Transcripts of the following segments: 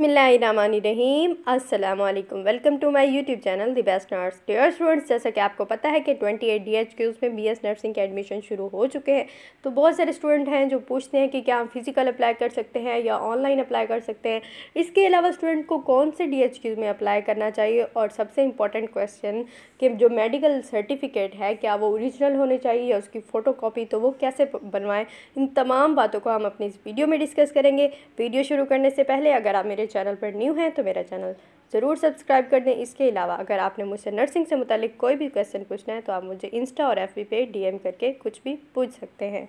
बसमीम अल्लाम welcome to my YouTube channel the best nurse dear students जैसा कि आपको पता है कि 28 एट डी एच के उसमें बी एस नर्सिंग के एडमिशन शुरू हो चुके हैं तो बहुत सारे स्टूडेंट हैं जो पूछते हैं कि क्या हम फिज़िकल अप्लाई कर सकते हैं या ऑनलाइन अप्लाई कर सकते हैं इसके अलावा स्टूडेंट को कौन से डी एच में अप्लाई करना चाहिए और सबसे इंपॉर्टेंट क्वेश्चन कि जो मेडिकल सर्टिफिकेट है क्या वो औरिजिनल होने चाहिए या उसकी फ़ोटो कॉपी तो वो कैसे बनवाएँ इन तमाम बातों को हम अपनी इस वीडियो में डिस्कस करेंगे वीडियो शुरू करने से पहले अगर आप मेरे मेरे चैनल पर न्यू हैं तो मेरा चैनल ज़रूर सब्सक्राइब कर दें इसके अलावा अगर आपने मुझसे नर्सिंग से मुतलिक कोई भी क्वेश्चन पूछना है तो आप मुझे इंस्टा और एफ पे डी करके कुछ भी पूछ सकते हैं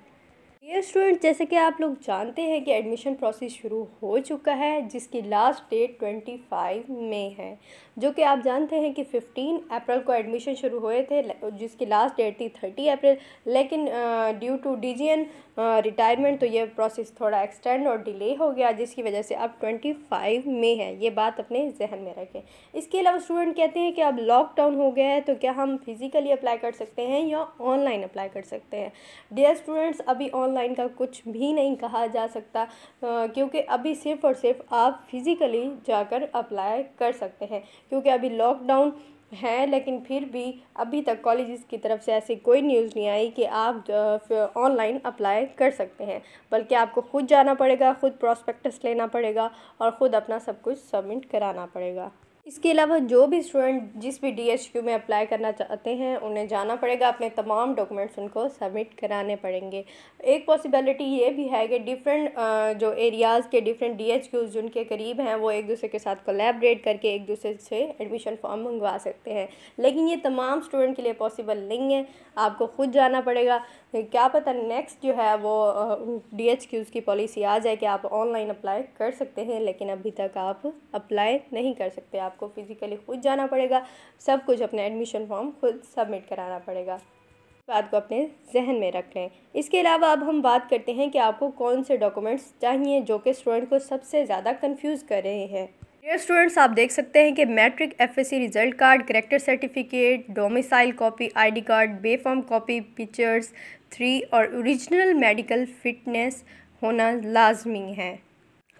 डियर स्टूडेंट जैसे कि आप लोग जानते हैं कि एडमिशन प्रोसेस शुरू हो चुका है जिसकी लास्ट डेट ट्वेंटी फाइव मई है जो कि आप जानते हैं कि फिफ्टीन अप्रैल को एडमिशन शुरू हुए थे जिसकी लास्ट डेट थी थर्टी अप्रैल लेकिन ड्यू टू डीजीएन रिटायरमेंट तो ये प्रोसेस थोड़ा एक्सटेंड और डिले हो गया जिसकी वजह से अब ट्वेंटी फाइव मई है ये बात अपने जहन में रखें इसके अलावा स्टूडेंट कहते हैं कि अब लॉकडाउन हो गया है तो क्या हम फिज़िकली अप्लाई कर सकते हैं या ऑनलाइन अप्लाई कर सकते हैं डियर स्टूडेंट्स अभी ऑनलाइन ऑनलाइन का कुछ भी नहीं कहा जा सकता क्योंकि अभी सिर्फ़ और सिर्फ आप फिज़िकली जाकर अप्लाई कर सकते हैं क्योंकि अभी लॉकडाउन है लेकिन फिर भी अभी तक कॉलेजेस की तरफ से ऐसी कोई न्यूज़ नहीं आई कि आप ऑनलाइन अप्लाई कर सकते हैं बल्कि आपको खुद जाना पड़ेगा खुद प्रॉस्पेक्टस लेना पड़ेगा और ख़ुद अपना सब कुछ सबमिट कराना पड़ेगा इसके अलावा जो भी स्टूडेंट जिस भी क्यू में अप्लाई करना चाहते हैं उन्हें जाना पड़ेगा अपने तमाम डॉक्यूमेंट्स उनको सबमिट कराने पड़ेंगे एक पॉसिबिलिटी ये भी है कि डिफरेंट जो एरियाज़ के डिफरेंट डी क्यूज़ जिनके करीब हैं वो एक दूसरे के साथ कोलेबरेट करके एक दूसरे से एडमिशन फॉर्म मंगवा सकते हैं लेकिन ये तमाम स्टूडेंट के लिए पॉसिबल नहीं है आपको खुद जाना पड़ेगा क्या पता नेक्स्ट जो है वो डी एच क्यूज़ की पॉलिसी आ जाए कि आप ऑनलाइन अप्लाई कर सकते हैं लेकिन अभी तक आप अप्लाई नहीं कर सकते आप आपको फ़िज़िकली खुद जाना पड़ेगा सब कुछ अपना एडमिशन फॉर्म खुद सबमिट कराना पड़ेगा बात को अपने जहन में रख लें इसके अलावा अब हम बात करते हैं कि आपको कौन से डॉक्यूमेंट्स चाहिए जो कि स्टूडेंट को सबसे ज़्यादा कन्फ्यूज़ कर रहे हैं डियर स्टूडेंट्स आप देख सकते हैं कि matric FSc result card character certificate domicile copy ID card B form copy pictures three और ओरिजिनल मेडिकल फिटनेस होना लाजमी है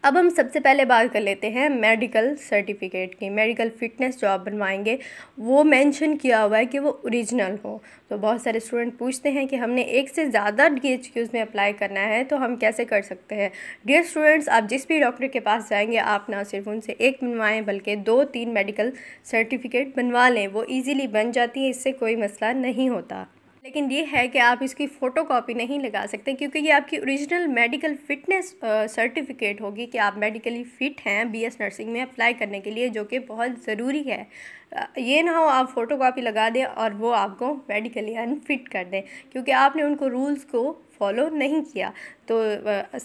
अब हम सबसे पहले बात कर लेते हैं मेडिकल सर्टिफिकेट की मेडिकल फिटनेस जो आप बनवाएंगे वो मेंशन किया हुआ है कि वो ओरिजिनल हो तो बहुत सारे स्टूडेंट पूछते हैं कि हमने एक से ज़्यादा डी में अप्लाई करना है तो हम कैसे कर सकते हैं डियर स्टूडेंट्स आप जिस भी डॉक्टर के पास जाएंगे आप ना सिर्फ उनसे एक बनवाएं बल्कि दो तीन मेडिकल सर्टिफिकेट बनवा लें वो ईज़िली बन जाती है इससे कोई मसला नहीं होता लेकिन ये है कि आप इसकी फ़ोटो कापी नहीं लगा सकते क्योंकि ये आपकी ओरिजिनल मेडिकल फिटनेस सर्टिफिकेट होगी कि आप मेडिकली फ़िट हैं बीएस नर्सिंग में अप्लाई करने के लिए जो कि बहुत ज़रूरी है ये ना हो आप फ़ोटो कापी लगा दें और वो आपको मेडिकली अनफिट कर दें क्योंकि आपने उनको रूल्स को फॉलो नहीं किया तो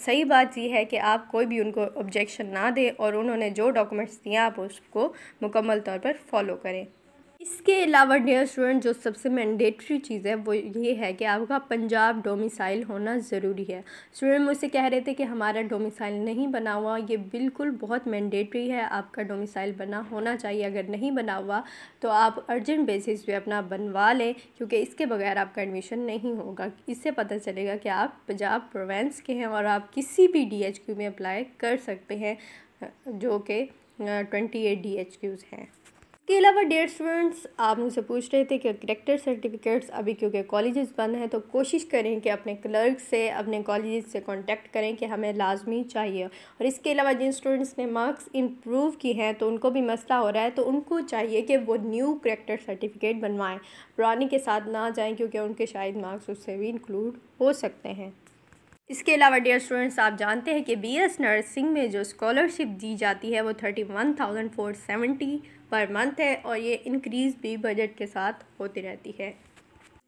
सही बात यह है कि आप कोई भी उनको ऑब्जेक्शन ना दें और उन्होंने जो डॉक्यूमेंट्स दिए आप उसको मुकम्मल तौर पर फॉलो करें इसके अलावा डियर स्टूडेंट जो सबसे मैंडेटरी चीज़ है वो ये है कि आपका पंजाब डोमिसाइल होना ज़रूरी है स्टूडेंट मुझसे कह रहे थे कि हमारा डोमिसाइल नहीं बना हुआ ये बिल्कुल बहुत मैंडेटरी है आपका डोमिसाइल बना होना चाहिए अगर नहीं बना हुआ तो आप अर्जेंट बेसिस पे अपना बनवा लें क्योंकि इसके बगैर आपका एडमिशन नहीं होगा इससे पता चलेगा कि आप पंजाब प्रोवेंस के हैं और आप किसी भी डी में अप्लाई कर सकते हैं जो कि ट्वेंटी एट डी हैं इसके अलावा डेयर स्टूडेंट्स आप मुझसे पूछ रहे थे कि करेक्टर सर्टिफिकेट्स अभी क्योंकि कॉलेजेस बंद हैं तो कोशिश करें कि अपने क्लर्क से अपने कॉलेज से कांटेक्ट करें कि हमें लाजमी चाहिए और इसके अलावा जिन स्टूडेंट्स ने मार्क्स इम्प्रूव किए हैं तो उनको भी मसला हो रहा है तो उनको चाहिए कि वो न्यू करेक्टर सर्टिफिकेट बनवाएँ पुरानी के साथ ना जाएँ क्योंकि उनके शायद मार्क्स उससे भी इंक्लूड हो सकते हैं इसके अलावा डियर स्टूडेंट्स आप जानते हैं कि बीएस नर्सिंग में जो स्कॉलरशिप दी जाती है वो thirty one thousand four seventy per month है और ये इंक्रीज़ भी बजट के साथ होती रहती है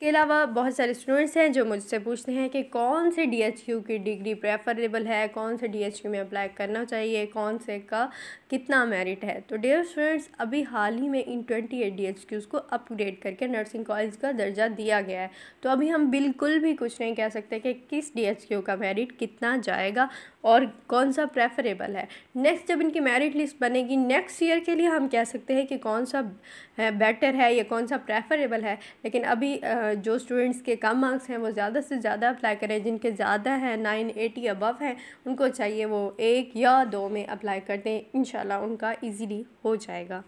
इसके अलावा बहुत सारे स्टूडेंट्स हैं जो मुझसे पूछते हैं कि कौन से डी एच यू की डिग्री प्रेफरेबल है कौन से डी एच यू में अप्लाई करना चाहिए कौन से का कितना मेरिट है तो डियर स्टूडेंट्स अभी हाल ही में इन twenty eight D H Qs को अपग्रेड करके नर्सिंग कॉलेज का दर्जा दिया गया है तो अभी हम बिल्कुल भी कुछ नहीं कह सकते कि किस डी एच क्यू का मेरिट कितना जाएगा और कौन सा प्रेफरेबल है नेक्स्ट जब इनकी मेरिट लिस्ट बनेगी नेक्स्ट ईयर के लिए हम कह सकते हैं कि कौन सा बेटर है या कौन सा प्रेफरेबल है लेकिन अभी जो स्टूडेंट्स के कम मार्क्स हैं वो ज़्यादा से ज़्यादा अप्लाई करें जिनके ज़्यादा हैं नाइन एटी अबव हैं उनको चाहिए वो एक या दो में अप्लाई कर दें इन उनका ईजीली हो जाएगा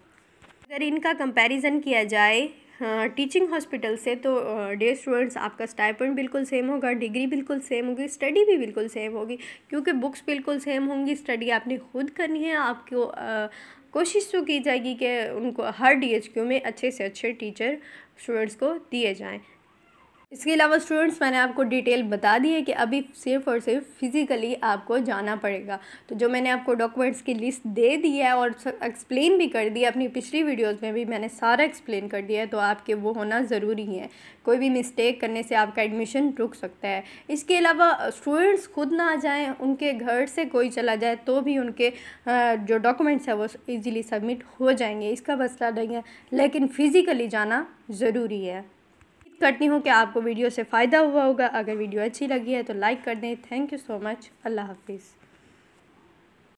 अगर इनका कंपेरिज़न किया जाए टीचिंग हाँ, हॉस्पिटल से तो डे स्टूडेंट्स आपका स्टाइपेंड बिल्कुल सेम होगा डिग्री बिल्कुल सेम होगी स्टडी भी बिल्कुल सेम होगी क्योंकि बुक्स बिल्कुल सेम होंगी स्टडी आपने खुद करनी है आपको कोशिश तो की जाएगी कि उनको हर डी में अच्छे से अच्छे टीचर स्टूडेंट्स को दिए जाएँ इसके अलावा स्टूडेंट्स मैंने आपको डिटेल बता दी है कि अभी सिर्फ और सिर्फ फिज़िकली आपको जाना पड़ेगा तो जो मैंने आपको डॉक्यूमेंट्स की लिस्ट दे दी है और एक्सप्लेन भी कर दिया अपनी पिछली वीडियोस में भी मैंने सारा एक्सप्लेन कर दिया है तो आपके वो होना ज़रूरी है कोई भी मिस्टेक करने से आपका एडमिशन रुक सकता है इसके अलावा स्टूडेंट्स खुद ना आ जाएँ उनके घर से कोई चला जाए तो भी उनके जो डॉक्यूमेंट्स हैं वो ईज़िली सबमिट हो जाएंगे इसका मसला नहीं है लेकिन फ़िज़िकली जाना ज़रूरी है करती हूँ कि आपको वीडियो से फ़ायदा हुआ होगा अगर वीडियो अच्छी लगी है तो लाइक कर दें थैंक यू सो मच अल्लाह हाफिज़